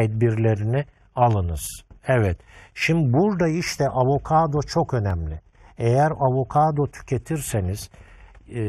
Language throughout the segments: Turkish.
tedbirlerini alınız. Evet. Şimdi burada işte avokado çok önemli. Eğer avokado tüketirseniz e,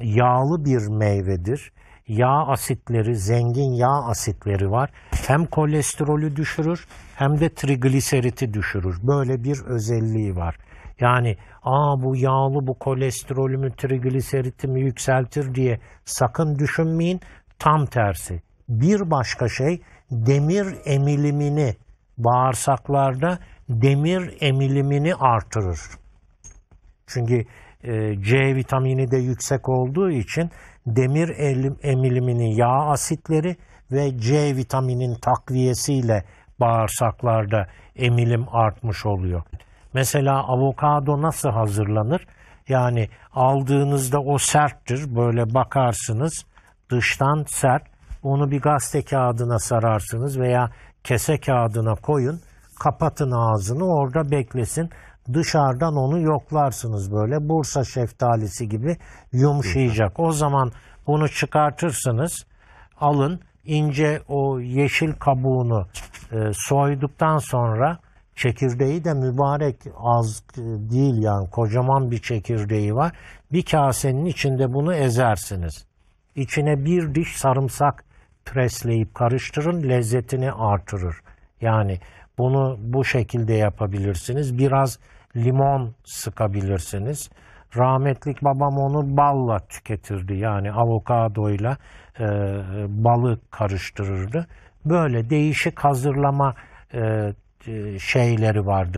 yağlı bir meyvedir. Yağ asitleri, zengin yağ asitleri var. Hem kolesterolü düşürür hem de trigliseriti düşürür. Böyle bir özelliği var. Yani aa bu yağlı bu kolesterolümü trigliseritimi yükseltir diye sakın düşünmeyin. Tam tersi. Bir başka şey demir emilimini bağırsaklarda demir emilimini artırır. Çünkü e, C vitamini de yüksek olduğu için demir emilimini yağ asitleri ve C vitaminin takviyesiyle bağırsaklarda emilim artmış oluyor. Mesela avokado nasıl hazırlanır? Yani aldığınızda o serttir. Böyle bakarsınız dıştan sert onu bir gazete kağıdına sararsınız veya kese kağıdına koyun. Kapatın ağzını orada beklesin. Dışarıdan onu yoklarsınız böyle. Bursa şeftalisi gibi yumuşayacak. O zaman bunu çıkartırsınız. Alın ince o yeşil kabuğunu e, soyduktan sonra çekirdeği de mübarek az e, değil yani kocaman bir çekirdeği var. Bir kasenin içinde bunu ezersiniz. İçine bir diş sarımsak presleyip karıştırın lezzetini artırır. Yani bunu bu şekilde yapabilirsiniz. Biraz limon sıkabilirsiniz. Rahmetlik babam onu balla tüketirdi. Yani avokadoyla e, balı karıştırırdı. Böyle değişik hazırlama e, e şeyleri vardı.